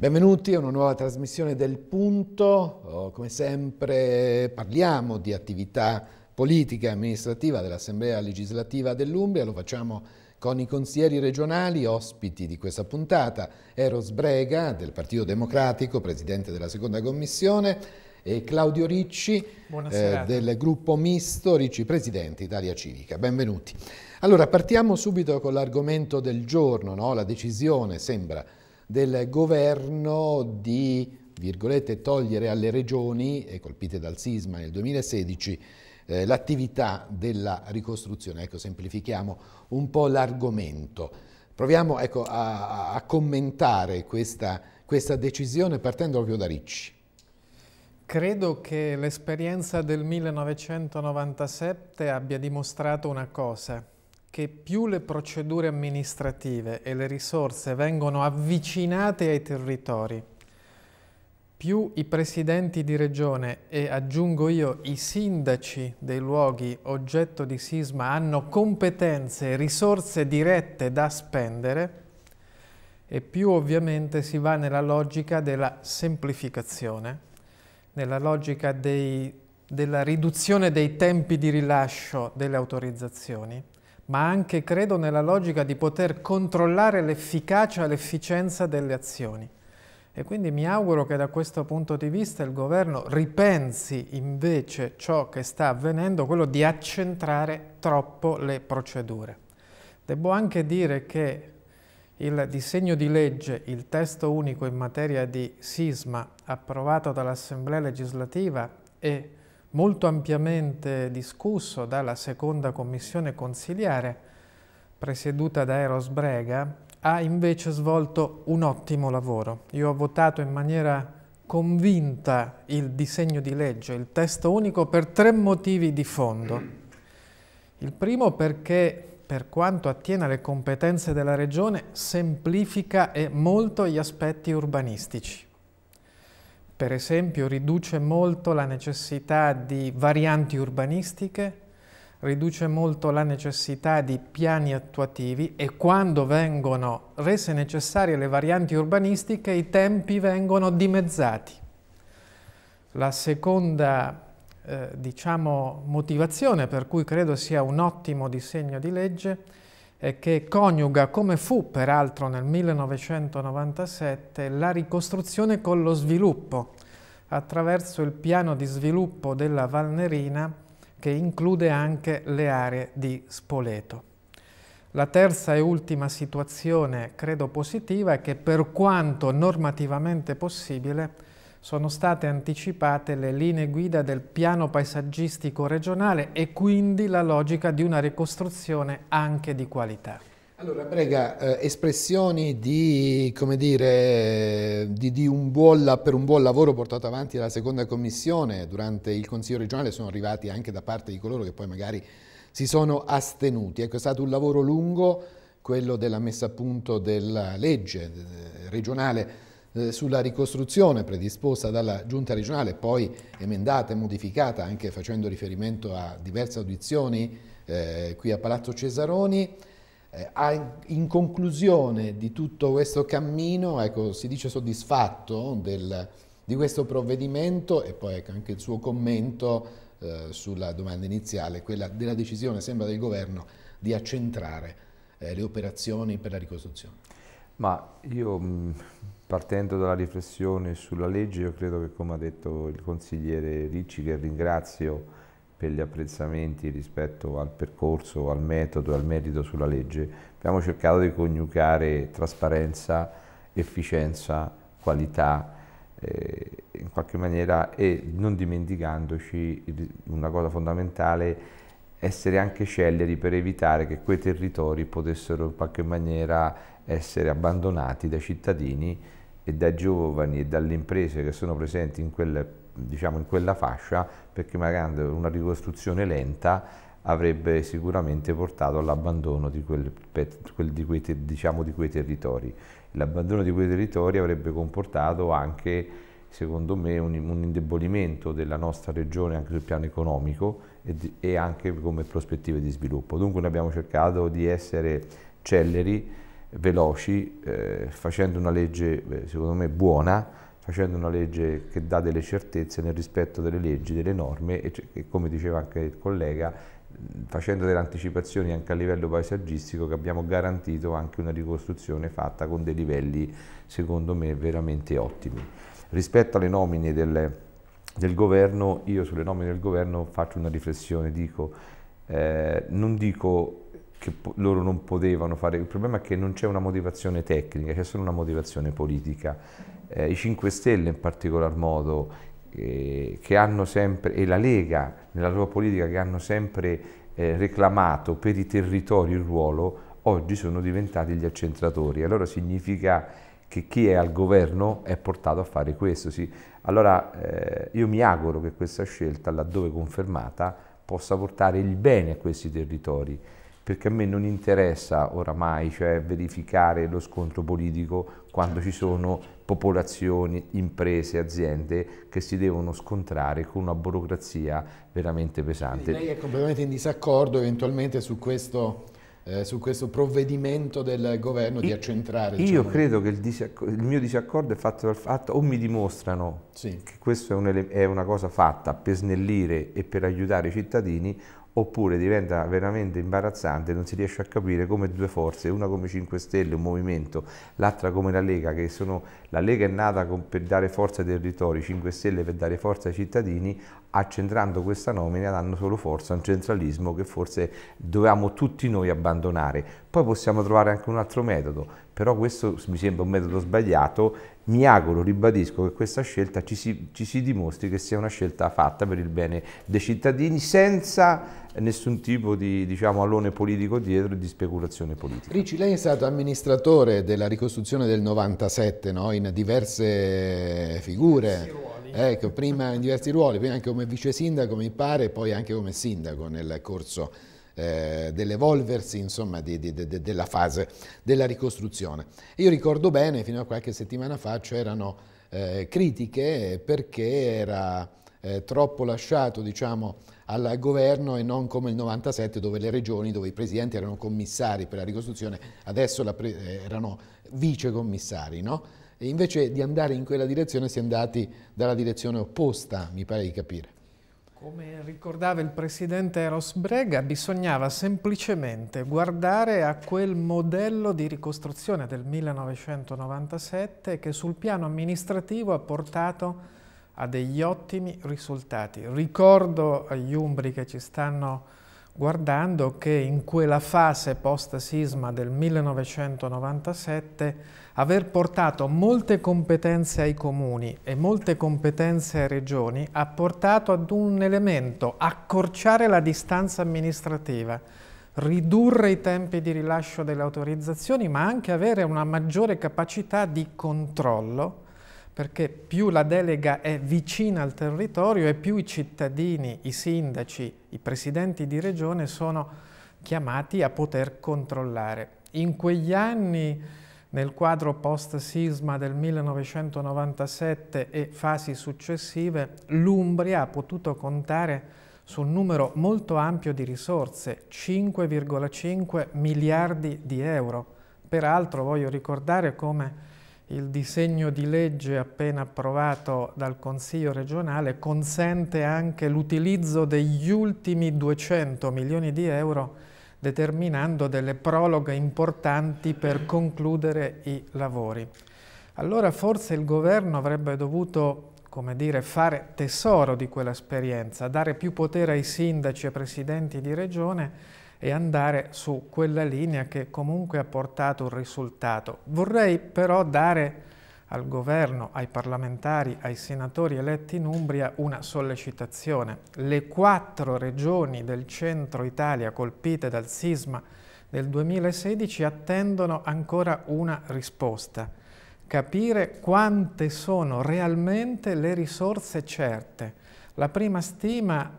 Benvenuti a una nuova trasmissione del Punto. Oh, come sempre parliamo di attività politica e amministrativa dell'Assemblea legislativa dell'Umbria, lo facciamo con i consiglieri regionali, ospiti di questa puntata, Eros Brega del Partito Democratico, presidente della seconda commissione, e Claudio Ricci eh, del gruppo misto Ricci Presidente Italia Civica. Benvenuti. Allora partiamo subito con l'argomento del giorno, no? la decisione sembra del governo di virgolette, togliere alle regioni, colpite dal sisma nel 2016, eh, l'attività della ricostruzione. Ecco, semplifichiamo un po' l'argomento. Proviamo ecco, a, a, commentare questa, questa decisione partendo proprio da Ricci. Credo che l'esperienza del 1997 abbia dimostrato una cosa, che più le procedure amministrative e le risorse vengono avvicinate ai territori, più i presidenti di regione e aggiungo io i sindaci dei luoghi oggetto di sisma hanno competenze e risorse dirette da spendere e più ovviamente si va nella logica della semplificazione, nella logica dei, della riduzione dei tempi di rilascio delle autorizzazioni ma anche credo nella logica di poter controllare l'efficacia e l'efficienza delle azioni. E quindi mi auguro che da questo punto di vista il governo ripensi invece ciò che sta avvenendo, quello di accentrare troppo le procedure. Devo anche dire che il disegno di legge, il testo unico in materia di sisma approvato dall'Assemblea legislativa e molto ampiamente discusso dalla seconda commissione consiliare presieduta da Eros Brega, ha invece svolto un ottimo lavoro. Io ho votato in maniera convinta il disegno di legge, il testo unico, per tre motivi di fondo. Il primo perché per quanto attiene alle competenze della Regione semplifica e molto gli aspetti urbanistici per esempio, riduce molto la necessità di varianti urbanistiche, riduce molto la necessità di piani attuativi e quando vengono rese necessarie le varianti urbanistiche i tempi vengono dimezzati. La seconda eh, diciamo, motivazione per cui credo sia un ottimo disegno di legge e che coniuga, come fu peraltro nel 1997, la ricostruzione con lo sviluppo attraverso il piano di sviluppo della Valnerina che include anche le aree di Spoleto. La terza e ultima situazione, credo positiva, è che per quanto normativamente possibile sono state anticipate le linee guida del piano paesaggistico regionale e quindi la logica di una ricostruzione anche di qualità. Allora, prega, eh, espressioni di, dire, di, di un buon, per un buon lavoro portato avanti dalla seconda commissione durante il Consiglio regionale sono arrivati anche da parte di coloro che poi magari si sono astenuti. Ecco, è stato un lavoro lungo quello della messa a punto della legge eh, regionale eh, sulla ricostruzione predisposta dalla Giunta regionale, poi emendata e modificata anche facendo riferimento a diverse audizioni eh, qui a Palazzo Cesaroni, eh, in conclusione di tutto questo cammino ecco, si dice soddisfatto del, di questo provvedimento e poi ecco, anche il suo commento eh, sulla domanda iniziale, quella della decisione, sembra del governo, di accentrare eh, le operazioni per la ricostruzione. Ma io mh, mm, Partendo dalla riflessione sulla legge, io credo che come ha detto il consigliere Ricci, che ringrazio per gli apprezzamenti rispetto al percorso, al metodo e al merito sulla legge, abbiamo cercato di coniugare trasparenza, efficienza, qualità, eh, in qualche maniera e non dimenticandoci una cosa fondamentale, essere anche sceglieri per evitare che quei territori potessero in qualche maniera essere abbandonati dai cittadini e dai giovani e dalle imprese che sono presenti in, quel, diciamo, in quella fascia, perché magari una ricostruzione lenta avrebbe sicuramente portato all'abbandono di, di, diciamo, di, quei territori. L'abbandono di quei territori avrebbe comportato anche, secondo me, un, un, indebolimento della nostra regione anche sul piano economico e, di, e anche come prospettive di sviluppo. Dunque noi abbiamo cercato di essere celeri veloci, eh, facendo una legge secondo me buona, facendo una legge che dà delle certezze nel rispetto delle leggi, delle norme e, cioè, e come diceva anche il collega, facendo delle anticipazioni anche a livello paesaggistico che abbiamo garantito anche una ricostruzione fatta con dei livelli secondo me veramente ottimi. Rispetto alle nomine del, del governo, io sulle nomine del governo faccio una riflessione, dico, eh, non dico che loro non potevano fare. Il problema è che non c'è una motivazione tecnica, c'è solo una motivazione politica. Eh, I 5 Stelle in particolar modo, eh, che hanno sempre, e la Lega nella loro politica, che hanno sempre eh, reclamato per i territori il ruolo, oggi sono diventati gli accentratori. Allora significa che chi è al governo è portato a fare questo. Sì. Allora eh, io mi auguro che questa scelta, laddove confermata, possa portare il bene a questi territori perché a me non interessa oramai cioè, verificare lo scontro politico quando ci certo, sono certo. popolazioni, imprese, aziende che si devono scontrare con una burocrazia veramente pesante. Quindi lei è completamente in disaccordo eventualmente su questo, eh, su questo provvedimento del governo di accentrare. Io diciamo. credo che il, il, mio disaccordo è fatto dal fatto, o mi dimostrano sì. che questa è, un è una cosa fatta per snellire e per aiutare i cittadini, oppure diventa veramente imbarazzante, non si riesce a capire come due forze, una come 5 Stelle, un movimento, l'altra come la Lega, che sono, la Lega è nata con, per dare forza ai territori, 5 Stelle per dare forza ai cittadini, accentrando questa nomina danno solo forza a un centralismo che forse dovevamo tutti noi abbandonare. Poi possiamo trovare anche un altro metodo, però questo mi sembra un metodo sbagliato mi auguro, ribadisco, che questa scelta ci si, ci si, dimostri che sia una scelta fatta per il bene dei cittadini senza nessun tipo di diciamo, allone politico dietro e di speculazione politica. Ricci, lei è stato amministratore della ricostruzione del 97 no? in diverse figure. Ecco, prima in diversi ruoli, prima anche come vice sindaco mi pare, poi anche come sindaco nel corso eh, dell'evolversi insomma, di, di, de, della fase della ricostruzione. Io ricordo bene, fino a qualche settimana fa c'erano eh, critiche perché era eh, troppo lasciato diciamo, al governo e non come il 97 dove le regioni, dove i presidenti erano commissari per la ricostruzione, adesso la eh, erano vicecommissari. No? E invece di andare in quella direzione si è andati dalla direzione opposta, mi pare di capire. Come ricordava il presidente Eros Brega, bisognava semplicemente guardare a quel modello di ricostruzione del 1997 che sul piano amministrativo ha portato a degli ottimi risultati. Ricordo agli umbri che ci stanno guardando che in quella fase post-sisma del 1997 aver portato molte competenze ai comuni e molte competenze ai regioni ha portato ad un elemento, accorciare la distanza amministrativa, ridurre i tempi di rilascio delle autorizzazioni, ma anche avere una maggiore capacità di controllo, perché più la delega è vicina al territorio e più i cittadini, i sindaci, i presidenti di regione sono chiamati a poter controllare. In quegli anni nel quadro post-sisma del 1997 e fasi successive, l'Umbria ha potuto contare su un numero molto ampio di risorse, 5,5 miliardi di euro. Peraltro voglio ricordare come il disegno di legge appena approvato dal Consiglio regionale consente anche l'utilizzo degli ultimi 200 milioni di euro determinando delle prologhe importanti per concludere i lavori. Allora forse il governo avrebbe dovuto come dire, fare tesoro di quell'esperienza, dare più potere ai sindaci e presidenti di regione e andare su quella linea che comunque ha portato un risultato. Vorrei però dare al governo, ai parlamentari, ai senatori eletti in Umbria una sollecitazione. Le quattro regioni del centro Italia colpite dal sisma del 2016 attendono ancora una risposta. Capire quante sono realmente le risorse certe. La prima stima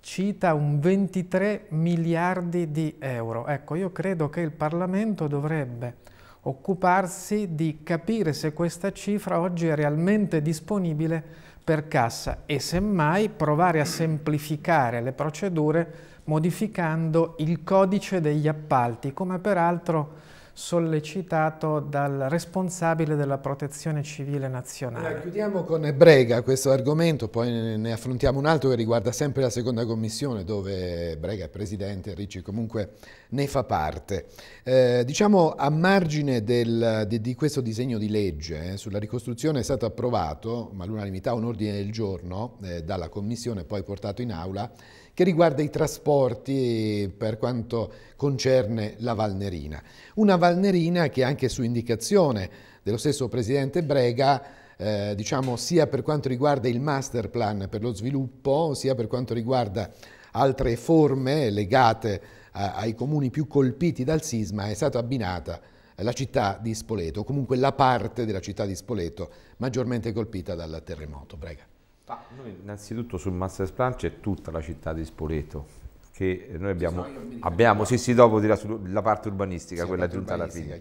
cita un 23 miliardi di euro. Ecco, io credo che il Parlamento dovrebbe occuparsi di capire se questa cifra oggi è realmente disponibile per cassa e semmai provare a semplificare le procedure modificando il codice degli appalti, come peraltro sollecitato dal responsabile della protezione civile nazionale. Allora, chiudiamo con Brega questo argomento, poi ne affrontiamo un altro che riguarda sempre la seconda commissione dove Brega è presidente, Ricci comunque ne fa parte. Eh, diciamo a margine del, di, di, questo disegno di legge eh, sulla ricostruzione è stato approvato, ma all'unanimità un ordine del giorno eh, dalla commissione poi portato in aula, che riguarda i trasporti per quanto concerne la Valnerina. Una Valnerina che anche su indicazione dello stesso Presidente Brega eh, diciamo, sia per quanto riguarda il master plan per lo sviluppo, sia per quanto riguarda altre forme legate a, ai comuni più colpiti dal sisma, è stata abbinata la città di Spoleto, comunque la parte della città di Spoleto maggiormente colpita dal terremoto. Prega fa? Noi innanzitutto sul Master Plan c'è tutta la città di Spoleto che noi abbiamo, abbiamo sì sì dopo dirà sulla parte urbanistica, sì, quella giunta alla fine.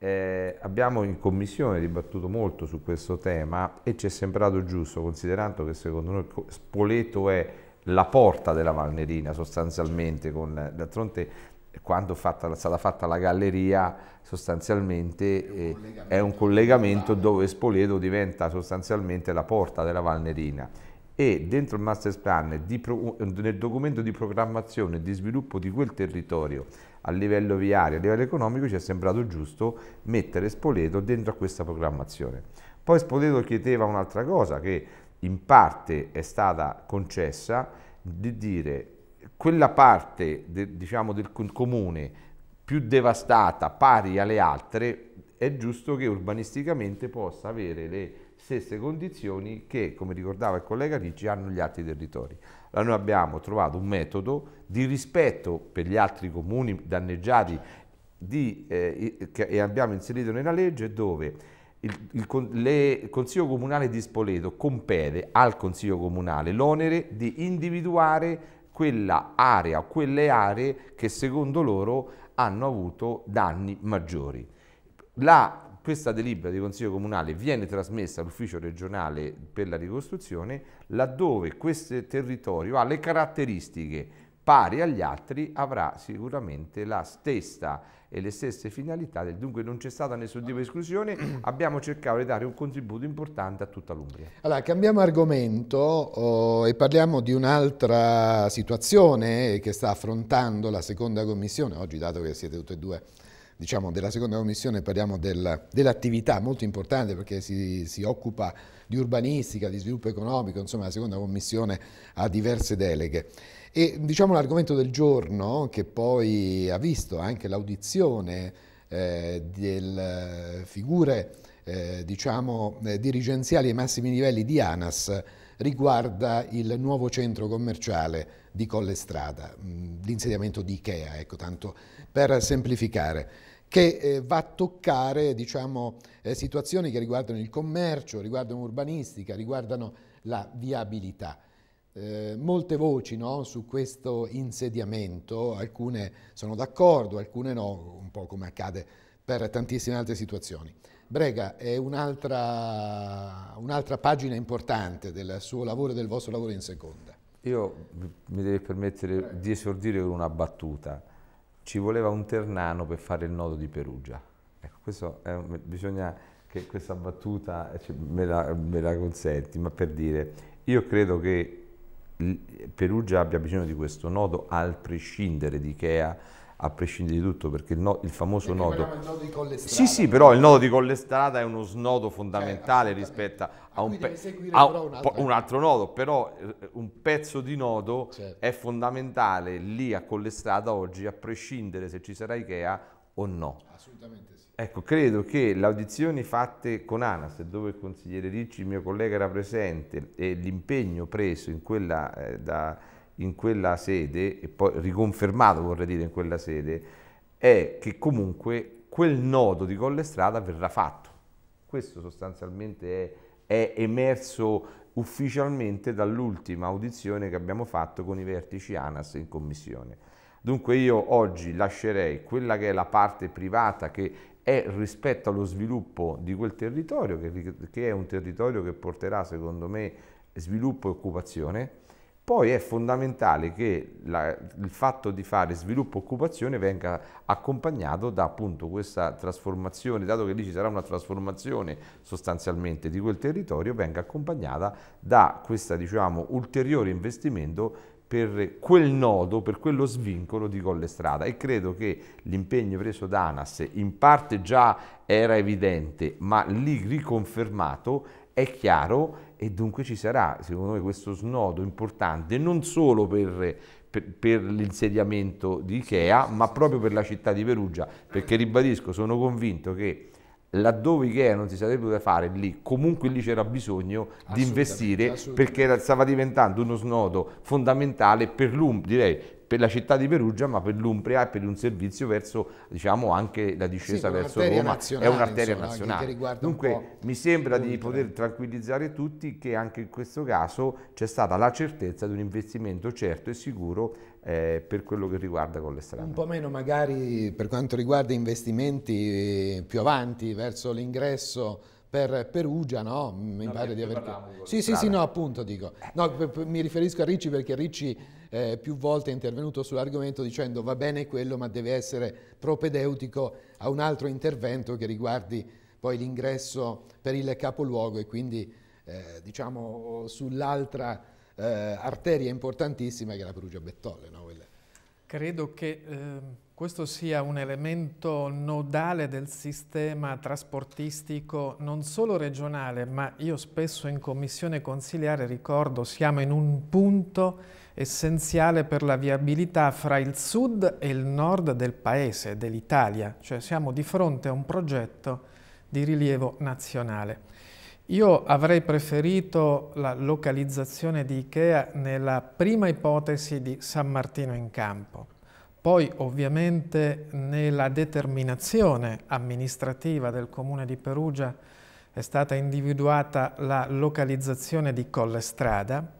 Eh, abbiamo in commissione dibattuto molto su questo tema e ci è sembrato giusto considerando che secondo noi Spoleto è la porta della Valnerina sostanzialmente, con, d'altronde quando fatta, stata fatta la galleria sostanzialmente è un collegamento, è un collegamento dove Spoleto diventa sostanzialmente la porta della Valnerina e dentro il master plan pro, nel documento di programmazione e di sviluppo di quel territorio a livello viario, a livello economico ci è sembrato giusto mettere Spoleto dentro a questa programmazione. Poi Spoleto chiedeva un'altra cosa che in parte è stata concessa di dire quella parte de, diciamo, del comune più devastata pari alle altre, è giusto che urbanisticamente possa avere le stesse condizioni che, come ricordava il collega Ricci, hanno gli altri territori. Allora noi abbiamo trovato un metodo di rispetto per gli altri comuni danneggiati di, eh, che abbiamo inserito nella legge dove il, il, le, il, Consiglio Comunale di Spoleto compete al Consiglio Comunale l'onere di individuare quella area, quelle aree che secondo loro hanno avuto danni maggiori. La questa delibera di Consiglio Comunale viene trasmessa all'Ufficio regionale per la ricostruzione laddove questo territorio ha le caratteristiche pari agli altri avrà sicuramente la stessa e le stesse finalità, dunque non c'è stata nessun tipo di esclusione, abbiamo cercato di dare un contributo importante a tutta l'Umbria. Allora, cambiamo argomento oh, e parliamo di un'altra situazione che sta affrontando la seconda commissione, oggi dato che siete tutti e due diciamo, della seconda commissione parliamo del, dell'attività molto importante perché si, si, occupa di urbanistica, di sviluppo economico, insomma la seconda commissione ha diverse deleghe. E diciamo, l'argomento del giorno che poi ha visto anche l'audizione eh, delle figure eh, diciamo, eh, dirigenziali ai massimi livelli di ANAS riguarda il nuovo centro commerciale di Colle Strada, mm, l'insediamento di Ikea, ecco, tanto per semplificare che eh, va a toccare diciamo, eh, situazioni che riguardano il commercio, riguardano urbanistica, riguardano la viabilità. Eh, molte voci no, su questo insediamento, alcune sono d'accordo, alcune no, un po' come accade per tantissime altre situazioni. Brega è un'altra, un'altra pagina importante del suo lavoro e del vostro lavoro in seconda. Io mi devo permettere Prego. di esordire con una battuta ci voleva un ternano per fare il nodo di Perugia. Ecco, è, bisogna che questa battuta eh, me la, me la consenti, ma per dire, io credo che Perugia abbia bisogno di questo nodo al prescindere di Ikea a prescindere di tutto, perché il, no, il famoso perché nodo... Il nodo di Collestrada. Sì, sì, però il nodo di Collestrada è uno snodo fondamentale cioè, rispetto a, un, ah, pe- a un, altro un, altro nodo, però eh, un pezzo di nodo certo. è fondamentale lì a Collestrada oggi, a prescindere se ci sarà Ikea o no. Assolutamente sì. Ecco, credo che le audizioni fatte con ANAS, dove il consigliere Ricci, il mio collega, era presente, e l'impegno preso in quella eh, da in quella sede, e poi riconfermato vorrei dire in quella sede, è che comunque quel nodo di Colle Strada verrà fatto. Questo sostanzialmente è, è emerso ufficialmente dall'ultima audizione che abbiamo fatto con i vertici ANAS in commissione. Dunque io oggi lascerei quella che è la parte privata che è rispetto allo sviluppo di quel territorio, che, che è un territorio che porterà secondo me sviluppo e occupazione, poi è fondamentale che la, il fatto di fare sviluppo occupazione venga accompagnato da appunto questa trasformazione, dato che lì ci sarà una trasformazione sostanzialmente di quel territorio, venga accompagnata da questo diciamo, ulteriore investimento per quel nodo, per quello svincolo di Colle Strada e credo che l'impegno preso da ANAS in parte già era evidente ma lì riconfermato è chiaro e dunque ci sarà, secondo me, questo snodo importante non solo per, per, per l'insediamento di Ikea, ma proprio per la città di Perugia, perché ribadisco, sono convinto che laddove Ikea non si sarebbe potuta fare lì, comunque lì c'era bisogno di investire assolutamente. perché stava diventando uno snodo fondamentale per l'Umbria, direi per la città di Perugia, ma per l'Umbria e per un servizio verso diciamo anche la discesa sì, verso Roma, è un'arteria insomma, nazionale. Dunque mi sembra di poter tranquillizzare tutti che anche in questo caso c'è stata la certezza di un investimento certo e sicuro eh, per quello che riguarda con le strade. Un po' meno magari per quanto riguarda investimenti eh, più avanti verso l'ingresso per Perugia, no? Mi no, pare di aver... Sì, sì, sì, no, appunto dico. No, mi riferisco a Ricci perché Ricci eh, più volte è intervenuto sull'argomento dicendo va bene quello ma deve essere propedeutico a un altro intervento che riguardi poi l'ingresso per il capoluogo e quindi eh, diciamo sull'altra eh, arteria importantissima che è la perugia Bettolle. No? Credo che eh, questo sia un elemento nodale del sistema trasportistico non solo regionale, ma io spesso in commissione consiliare ricordo siamo in un punto essenziale per la viabilità fra il sud e il nord del paese, dell'Italia, cioè siamo di fronte a un progetto di rilievo nazionale. Io avrei preferito la localizzazione di Ikea nella prima ipotesi di San Martino in Campo, poi ovviamente nella determinazione amministrativa del Comune di Perugia è stata individuata la localizzazione di Collestrada,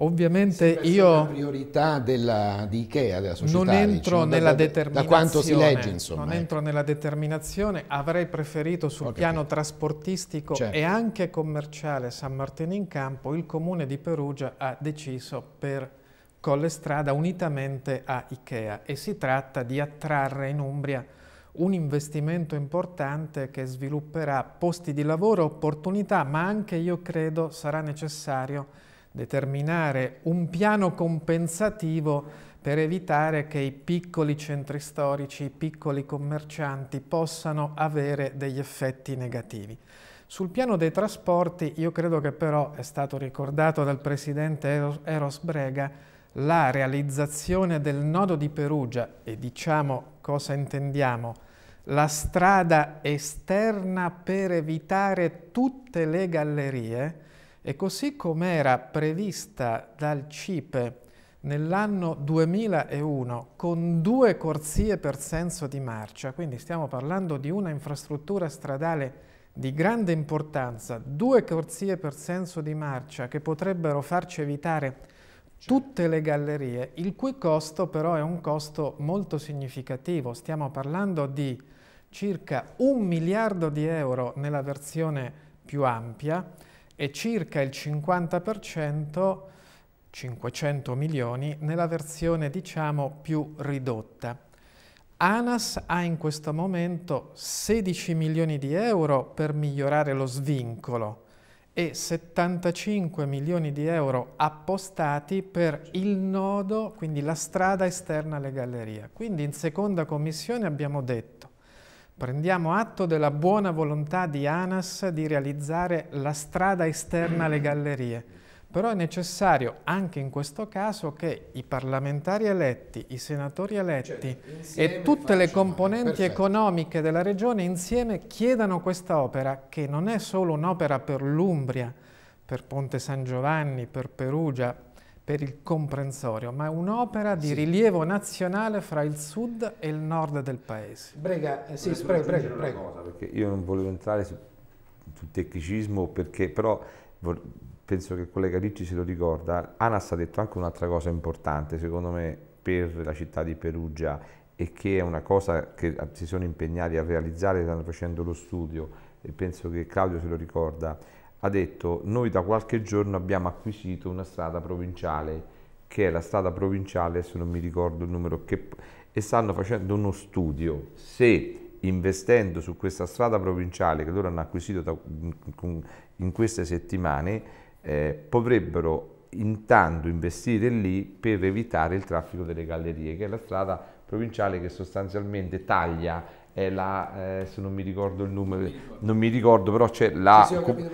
Ovviamente sì, io... La priorità della, di Ikea, della società. Non entro diciamo, nella da, determinazione. Da quanto si legge, insomma. Non entro ecco. nella determinazione. Avrei preferito sul piano trasportistico certo. e anche commerciale San Martino in Campo, il comune di Perugia ha deciso per Colle Strada unitamente a Ikea e si tratta di attrarre in Umbria un investimento importante che svilupperà posti di lavoro, opportunità, ma anche io credo sarà necessario determinare un piano compensativo per evitare che i piccoli centri storici, i piccoli commercianti possano avere degli effetti negativi. Sul piano dei trasporti, io credo che però, è stato ricordato dal presidente Eros Brega, la realizzazione del nodo di Perugia, e diciamo cosa intendiamo, la strada esterna per evitare tutte le gallerie, e così come era prevista dal CIPE nell'anno 2001 con due corsie per senso di marcia, quindi stiamo parlando di una infrastruttura stradale di grande importanza, due corsie per senso di marcia che potrebbero farci evitare tutte le gallerie, il cui costo però è un costo molto significativo, stiamo parlando di circa un miliardo di euro nella versione più ampia, e circa il 50%, 500 milioni, nella versione diciamo più ridotta. ANAS ha in questo momento 16 milioni di euro per migliorare lo svincolo e 75 milioni di euro appostati per il nodo, quindi la strada esterna alle gallerie. Quindi in seconda commissione abbiamo detto Prendiamo atto della buona volontà di Anas di realizzare la strada esterna alle gallerie, però è necessario anche in questo caso che i parlamentari eletti, i senatori eletti cioè, e tutte le componenti economiche della regione insieme chiedano questa opera, che non è solo un'opera per l'Umbria, per Ponte San Giovanni, per Perugia, per il comprensorio, ma è un'opera di sì. rilievo nazionale fra il sud e il nord del paese. Brega, eh, sì, prego, prego, prego. Cosa, perché io non volevo entrare su, sul tecnicismo, perché però penso che il collega Ricci se lo ricorda, Anas ha detto anche un'altra cosa importante, secondo me, per la città di Perugia e che è una cosa che si sono impegnati a realizzare, stanno facendo lo studio e penso che Claudio se lo ricorda, ha detto noi da qualche giorno abbiamo acquisito una strada provinciale che è la strada provinciale, se non mi ricordo il numero, che, e stanno facendo uno studio se investendo su questa strada provinciale che loro hanno acquisito da, in queste settimane, eh, potrebbero intanto investire lì per evitare il traffico delle gallerie, che è la strada provinciale che sostanzialmente taglia è la, eh, se non mi ricordo il numero, non mi ricordo, non mi ricordo però c'è la, com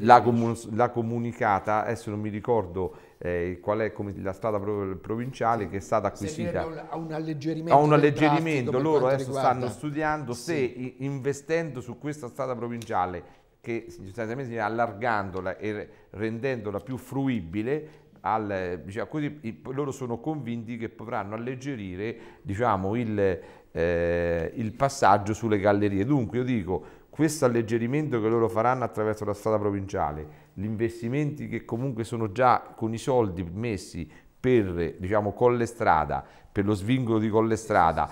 la, comun la, comunicata, adesso non mi ricordo eh, qual è la strada provinciale che è stata acquisita. A un alleggerimento. A un alleggerimento, loro adesso riguarda. stanno studiando sì. se investendo su questa strada provinciale che sostanzialmente allargandola e rendendola più fruibile al, diciamo, così, loro sono convinti che potranno alleggerire diciamo, il, eh, il passaggio sulle gallerie. Dunque io dico, questo alleggerimento che loro faranno attraverso la strada provinciale, gli investimenti che comunque sono già con i soldi messi per diciamo, Colle Strada, per lo svincolo di Colle Strada,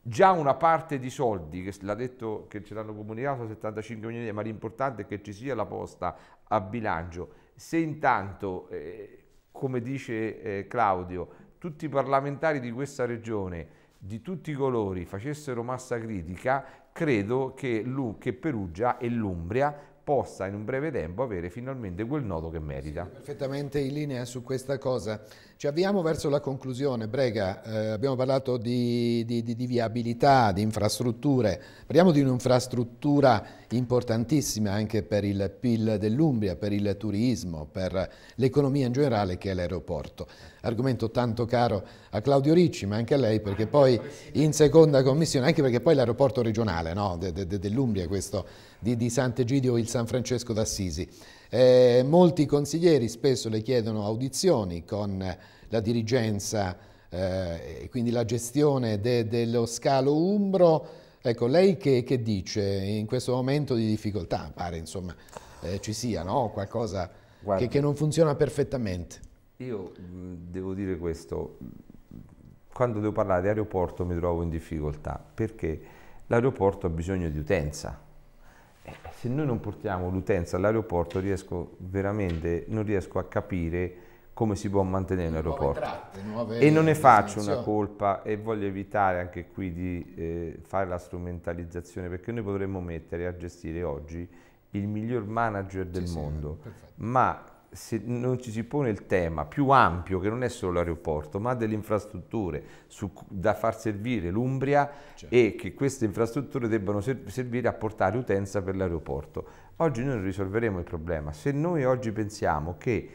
già una parte di soldi che l'ha detto che ce l'hanno comunicato 75 milioni di euro, ma l'importante è che ci sia la posta a bilancio. Se intanto, eh, come dice eh, Claudio, tutti i parlamentari di questa regione di tutti i colori facessero massa critica, credo che, che Perugia e l'Umbria possa in un breve tempo avere finalmente quel nodo che merita. Sì, perfettamente in linea su questa cosa. Ci avviamo verso la conclusione, Brega, eh, abbiamo parlato di, di, di, di, viabilità, di infrastrutture, parliamo di un'infrastruttura importantissima anche per il PIL dell'Umbria, per il turismo, per l'economia in generale che è l'aeroporto. Argomento tanto caro a Claudio Ricci, ma anche a lei, perché poi in seconda commissione, anche perché poi l'aeroporto regionale no, de, de, de, dell'Umbria, questo di, di Sant'Egidio il San Francesco d'Assisi. Eh, molti consiglieri spesso le chiedono audizioni con la dirigenza eh, e quindi la gestione de, dello scalo umbro. Ecco, lei che, che, dice in questo momento di difficoltà? Pare insomma eh, ci sia no? qualcosa Guarda, che, che non funziona perfettamente. Io mm, devo dire questo, quando devo parlare di aeroporto mi trovo in difficoltà perché l'aeroporto ha bisogno di utenza se noi non portiamo l'utenza all'aeroporto riesco veramente, non riesco a capire come si può mantenere l'aeroporto. e non ne faccio una colpa e voglio evitare anche qui di eh, fare la strumentalizzazione perché noi potremmo mettere a gestire oggi il miglior manager del sì, mondo, sì, ma se non ci si pone il tema più ampio, che non è solo l'aeroporto, ma delle infrastrutture su, da far servire l'Umbria certo. e che queste infrastrutture debbano servire a portare utenza per l'aeroporto. Oggi noi non risolveremo il problema. Se noi oggi pensiamo che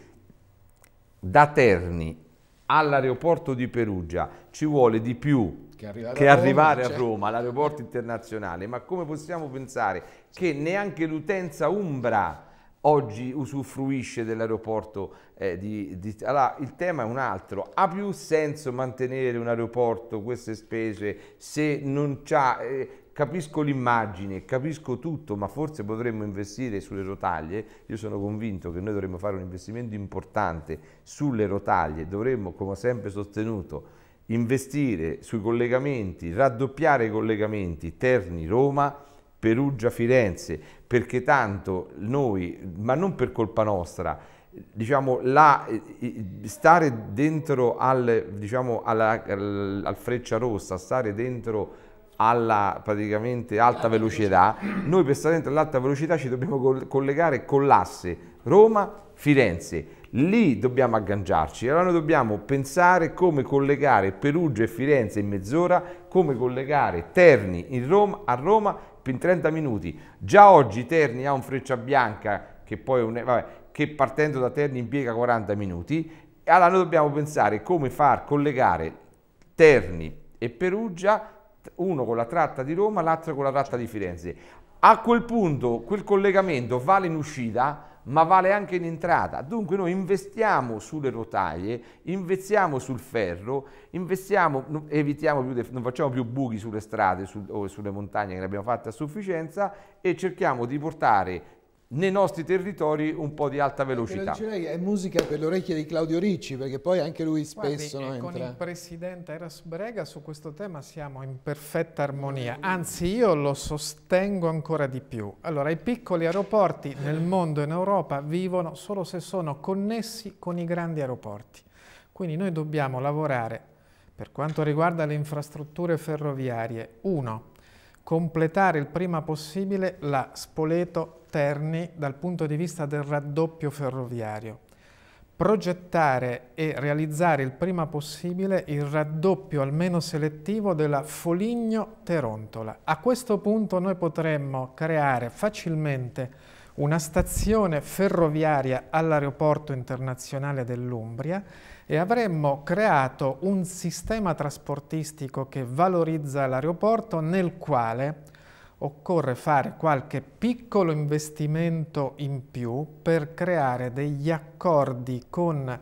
da Terni all'aeroporto di Perugia ci vuole di più che arrivare, che a, arrivare certo. Roma, a Roma, all'aeroporto internazionale, ma come possiamo pensare che neanche l'utenza Umbra oggi usufruisce dell'aeroporto eh, di, di, Allora, il tema è un altro. Ha più senso mantenere un aeroporto, queste spese, se non c'ha... Eh, capisco l'immagine, capisco tutto, ma forse potremmo investire sulle rotaglie. Io sono convinto che noi dovremmo fare un investimento importante sulle rotaglie. Dovremmo, come ho sempre sostenuto, investire sui collegamenti, raddoppiare i collegamenti Terni-Roma, Perugia-Firenze, perché tanto noi, ma non per colpa nostra, diciamo, la, stare dentro al, diciamo, alla, al freccia rossa, stare dentro alla praticamente alta velocità, noi per stare dentro all'alta velocità ci dobbiamo collegare con l'asse Roma-Firenze. Lì dobbiamo agganciarci, allora noi dobbiamo pensare come collegare Perugia e Firenze in mezz'ora, come collegare Terni Roma, a Roma in 30 minuti. Già oggi Terni ha un freccia bianca che, un, vabbè, che partendo da Terni impiega 40 minuti. Allora noi dobbiamo pensare come far collegare Terni e Perugia, uno con la tratta di Roma, l'altro con la tratta di Firenze. A quel punto quel collegamento vale in uscita ma vale anche in entrata. Dunque noi investiamo sulle rotaie, investiamo sul ferro, investiamo, evitiamo più, non facciamo più buchi sulle strade sul, o sulle montagne che ne abbiamo fatte a sufficienza e cerchiamo di portare nei nostri territori un po' di alta ecco, velocità. È musica per le orecchie di Claudio Ricci, perché poi anche lui spesso Guardi, no, eh, Con il presidente Eras Brega su questo tema siamo in perfetta armonia, anzi io lo sostengo ancora di più. Allora, i piccoli aeroporti nel mondo e in Europa vivono solo se sono connessi con i grandi aeroporti. Quindi noi dobbiamo lavorare, per quanto riguarda le infrastrutture ferroviarie, uno, completare il prima possibile la Spoleto-Terni dal punto di vista del raddoppio ferroviario, progettare e realizzare il prima possibile il raddoppio almeno selettivo della Foligno-Terontola. A questo punto noi potremmo creare facilmente una stazione ferroviaria all'aeroporto internazionale dell'Umbria e avremmo creato un sistema trasportistico che valorizza l'aeroporto nel quale occorre fare qualche piccolo investimento in più per creare degli accordi con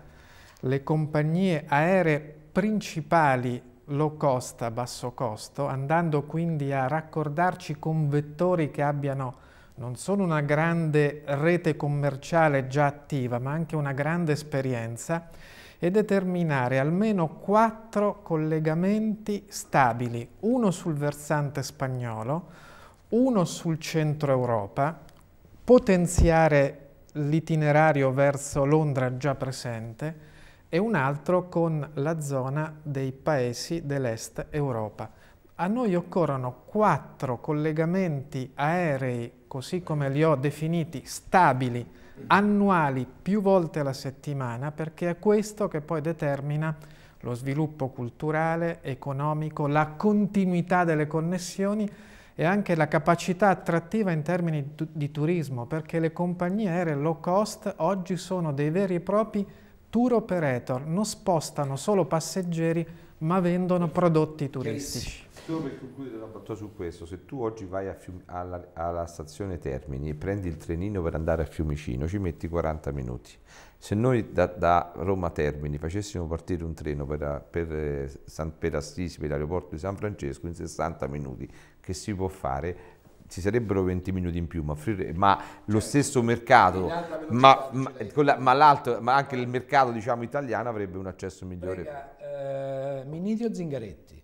le compagnie aeree principali low cost a basso costo, andando quindi a raccordarci con vettori che abbiano non solo una grande rete commerciale già attiva, ma anche una grande esperienza e determinare almeno quattro collegamenti stabili, uno sul versante spagnolo, uno sul centro Europa, potenziare l'itinerario verso Londra già presente e un altro con la zona dei paesi dell'est Europa. A noi occorrono quattro collegamenti aerei, così come li ho definiti, stabili, annuali più volte alla settimana perché è questo che poi determina lo sviluppo culturale, economico, la continuità delle connessioni e anche la capacità attrattiva in termini di turismo, perché le compagnie aeree low cost oggi sono dei veri e propri tour operator, non spostano solo passeggeri, ma vendono prodotti turistici. Solo per concludere Roberto su questo, se tu oggi vai Fium, alla, alla, stazione Termini e prendi il trenino per andare a Fiumicino, ci metti 40 minuti. Se noi da, da Roma Termini facessimo partire un treno per, per, eh, San, per Assisi, per l'aeroporto di San Francesco, in 60 minuti, che si può fare? ci sarebbero 20 minuti in più, ma, offrire, ma lo certo. stesso mercato, ma, ma, la, ma, anche il mercato diciamo, italiano avrebbe un accesso migliore. Prega, eh, Miniti o Zingaretti?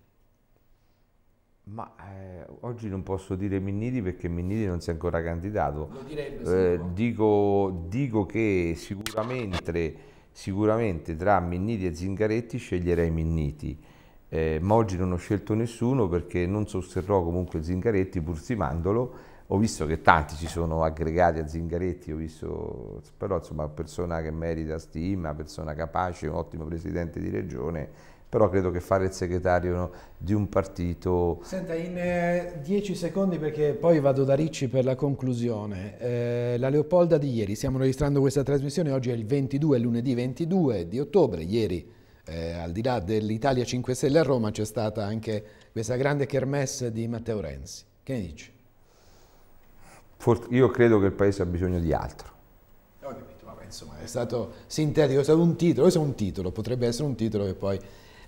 Ma eh, oggi non posso dire Minniti perché Minniti non si è ancora candidato. Lo Direbbe, eh, dico, dico, che sicuramente, sicuramente, tra Minniti e Zingaretti sceglierei Minniti, eh, ma oggi non ho scelto nessuno perché non sosterrò comunque Zingaretti pur stimandolo. Ho visto che tanti si sono aggregati a Zingaretti, visto, però insomma persona che merita stima, persona capace, un ottimo presidente di regione però credo che fare il segretario di un partito... Senta, in eh, dieci secondi perché poi vado da Ricci per la conclusione. Eh, la Leopolda di ieri, stiamo registrando questa trasmissione, oggi è il 22, lunedì 22 di ottobre, ieri eh, al di là dell'Italia 5 Stelle a Roma c'è stata anche questa grande kermesse di Matteo Renzi. Che ne dici? io credo che il Paese ha bisogno di altro. Ho capito, ma insomma, è stato sintetico, è stato un titolo, questo è un titolo, potrebbe essere un titolo che poi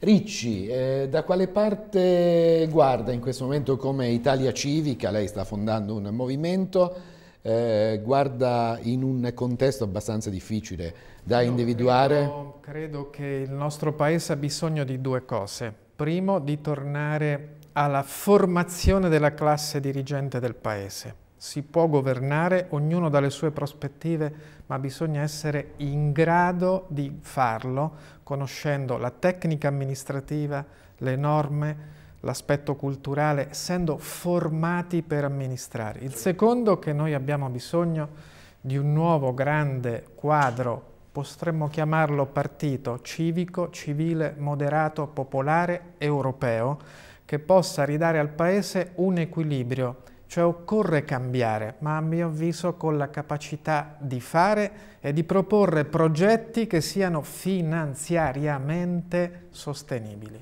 Ricci, eh, da quale parte guarda in questo momento come Italia Civica? Lei sta fondando un movimento, eh, guarda in un contesto abbastanza difficile da Io individuare? Credo, credo che il nostro Paese ha bisogno di due cose. Primo, di tornare alla formazione della classe dirigente del Paese si può governare, ognuno dalle sue prospettive, ma bisogna essere in grado di farlo conoscendo la tecnica amministrativa, le norme, l'aspetto culturale, essendo formati per amministrare. Il secondo che noi abbiamo bisogno di un nuovo grande quadro, potremmo chiamarlo partito civico, civile, moderato, popolare, europeo, che possa ridare al Paese un equilibrio cioè occorre cambiare, ma a mio avviso con la capacità di fare e di proporre progetti che siano finanziariamente sostenibili.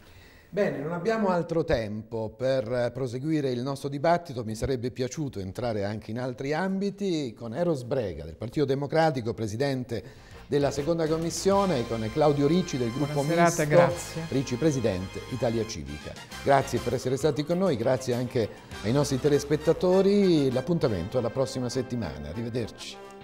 Bene, non abbiamo altro tempo per proseguire il nostro dibattito, mi sarebbe piaciuto entrare anche in altri ambiti con Eros Brega del Partito Democratico, presidente della seconda commissione con Claudio Ricci del gruppo Buona serata, Misto, grazie. Ricci Presidente Italia Civica. Grazie per essere stati con noi, grazie anche ai nostri telespettatori, l'appuntamento alla prossima settimana, arrivederci.